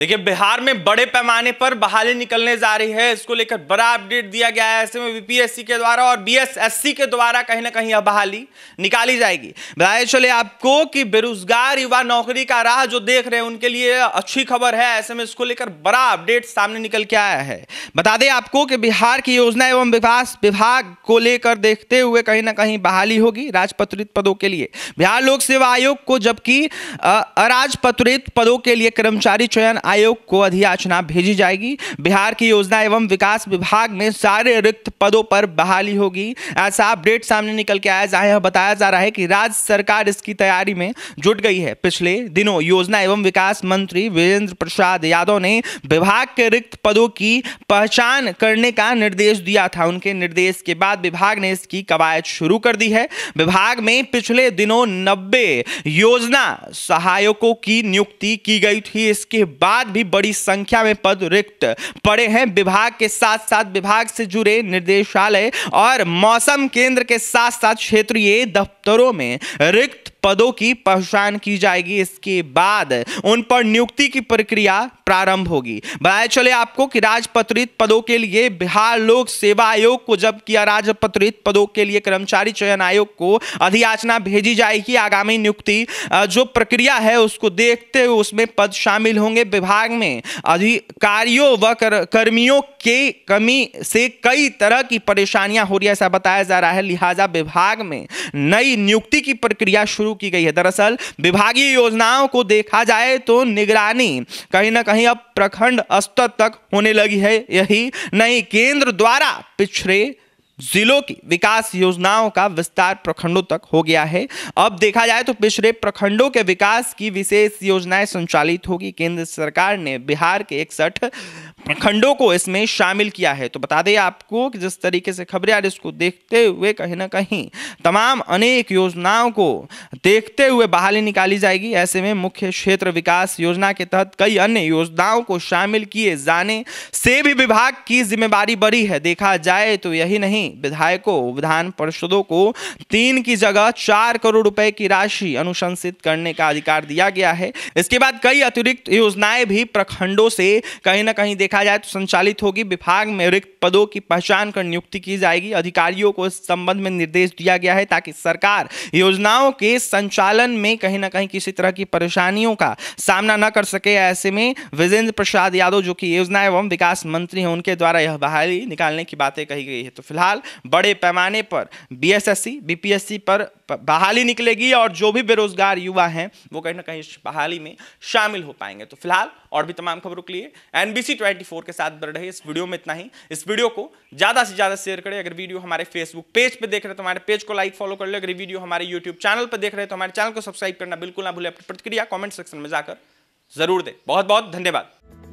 देखिए बिहार में बड़े पैमाने पर बहाली निकलने जा रही है इसको लेकर बड़ा अपडेट दिया गया है ऐसे में बीपीएससी के द्वारा और बीएसएससी के द्वारा कहीं ना कहीं यह बहाली निकाली जाएगी बताए चले आपको कि बेरोजगार युवा नौकरी का राह जो देख रहे हैं उनके लिए अच्छी खबर है ऐसे में इसको लेकर बड़ा अपडेट सामने निकल के आया है बता दें आपको कि बिहार की योजना एवं विकास विभाग को लेकर देखते हुए कहीं ना कहीं बहाली होगी राजपत्रित पदों के लिए बिहार लोक सेवा आयोग को जबकि अराजपत्रित पदों के लिए कर्मचारी चयन आयोग को अधियाचना भेजी जाएगी बिहार की योजना एवं विकास विभाग में सारे रिक्त पदों पर बहाली होगी ऐसा अपडेट सामने निकल के आया जाए बताया जा रहा है कि राज्य सरकार इसकी तैयारी में जुट गई है पिछले दिनों योजना एवं विकास मंत्री वीरेंद्र प्रसाद यादव ने विभाग के रिक्त पदों की पहचान करने का निर्देश दिया था उनके निर्देश के बाद विभाग ने इसकी कवायद शुरू कर दी है विभाग में पिछले दिनों नब्बे योजना सहायकों की नियुक्ति की गई थी इसके बाद बाद भी बड़ी संख्या में पद रिक्त पड़े हैं विभाग के साथ साथ विभाग से जुड़े निर्देशालय और मौसम केंद्र के साथ साथ क्षेत्रीय दफ्तरों में रिक्त पदों की पहचान की जाएगी इसके बाद उन पर नियुक्ति की प्रक्रिया प्रारंभ होगी बताया चले आपको कि राजपत्रित पदों के लिए बिहार लोक सेवा आयोग को जब किया राजपत्रित पदों के लिए कर्मचारी चयन आयोग को अधियाचना भेजी जाएगी आगामी नियुक्ति जो प्रक्रिया है उसको देखते हुए उसमें पद शामिल होंगे विभाग में अधिकारियों व कर, कर्मियों के कमी से कई तरह की परेशानियां हो रही है ऐसा बताया जा रहा है लिहाजा विभाग में नई नियुक्ति की प्रक्रिया शुरू शुरू की गई है दरअसल विभागीय योजनाओं को देखा जाए तो निगरानी कहीं ना कहीं अब प्रखंड स्तर तक होने लगी है यही नहीं केंद्र द्वारा पिछड़े जिलों की विकास योजनाओं का विस्तार प्रखंडों तक हो गया है अब देखा जाए तो पिछड़े प्रखंडों के विकास की विशेष योजनाएं संचालित होगी केंद्र सरकार ने बिहार के इकसठ प्रखंडों को इसमें शामिल किया है तो बता दें आपको कि जिस तरीके से खबरें आ रही इसको देखते हुए कहीं ना कहीं तमाम अनेक योजनाओं को देखते हुए बहाली निकाली जाएगी ऐसे में मुख्य क्षेत्र विकास योजना के तहत कई अन्य योजनाओं को शामिल किए जाने से भी विभाग की जिम्मेवारी बढ़ी है देखा जाए तो यही नहीं विधायकों विधान परिषदों को तीन की जगह चार करोड़ रुपए की राशि अनुशंसित करने का अधिकार दिया गया है इसके बाद कई अतिरिक्त योजनाएं भी प्रखंडों से कहीं ना कहीं देखा जाए तो संचालित होगी विभाग में रिक्त पदों की पहचान कर नियुक्ति की जाएगी अधिकारियों को इस संबंध में निर्देश दिया गया है ताकि सरकार योजनाओं के संचालन में कहीं ना कहीं किसी तरह की परेशानियों का सामना न कर सके ऐसे में विजेंद्र प्रसाद यादव जो कि योजना एवं विकास मंत्री हैं उनके द्वारा यह बहाली निकालने की बातें कही गई है तो फिलहाल साल बड़े पैमाने पर बीएसएससी बीपीएससी पर बहाली निकलेगी और जो भी बेरोजगार युवा हैं वो कहीं ना कहीं बहाली में शामिल हो पाएंगे तो फिलहाल और भी तमाम खबरों के लिए एनबीसी 24 के साथ बढ़ रहे इस वीडियो में इतना ही इस वीडियो को ज़्यादा से ज़्यादा शेयर करें अगर वीडियो हमारे फेसबुक पेज पर देख रहे तो हमारे पेज को लाइक फॉलो कर ले अगर वीडियो हमारे यूट्यूब चैनल पर देख रहे तो हमारे चैनल को सब्सक्राइब करना बिल्कुल ना भूले अपनी प्रतिक्रिया कॉमेंट सेक्शन में जाकर जरूर दे बहुत बहुत धन्यवाद